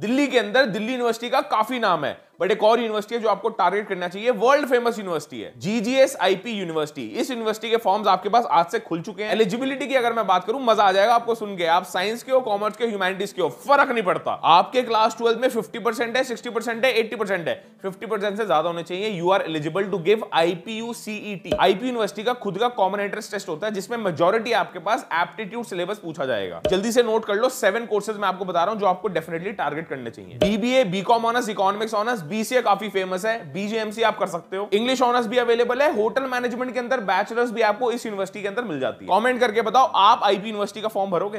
दिल्ली के अंदर दिल्ली यूनिवर्सिटी का काफी नाम है बट एक और यूनिवर्सिटी है जो आपको टारगेट करना चाहिए वर्ल्ड फेमस यूनिवर्सिटी है जीजीएस आईपी यूनिवर्सिटी इस यूनिवर्सिटी के फॉर्म्स आपके पास आज से खुल चुके हैं एलिजिबिलिटी की अगर मैं बात करूं मजा आ जाएगा आपको सुन के आप साइंस के हो कॉमर्स के ह्यूमैनिटीज के हो फर्क नहीं पड़ता आपके क्लास ट्वेल्थ में फिफ्टी परसेंट है सिक्सटी परसेंट है एट्टी परसेंट है फिफ्टी परसेंट से ज्यादा होने चाहिए you are eligible to give IPU CET IP university का खुद का कॉमन एंट्रेंस टेस्ट होता है जिसमें मेजोरिटी आपके पास एप्टीट्यूड सिलेबस पूछा जाएगा जल्दी से नोट कर लो सेवन कोर्सेज मैं आपको बता रहा हूँ जो आपको डेफिनेटली टारगेट करने चाहिए BBA BCom honours economics honours BCA काफी फेमस है बीजेएमसी आप कर सकते हो इंग्लिश ऑनर्स भी अवेलेबल है होटल मैनेजमेंट के अंदर बैचलर्स भी आपको इस यूनिवर्सिटी के अंदर मिल जाती है कमेंट करके बताओ आप आईपी यूनिवर्सिटी का फॉर्म भरोगे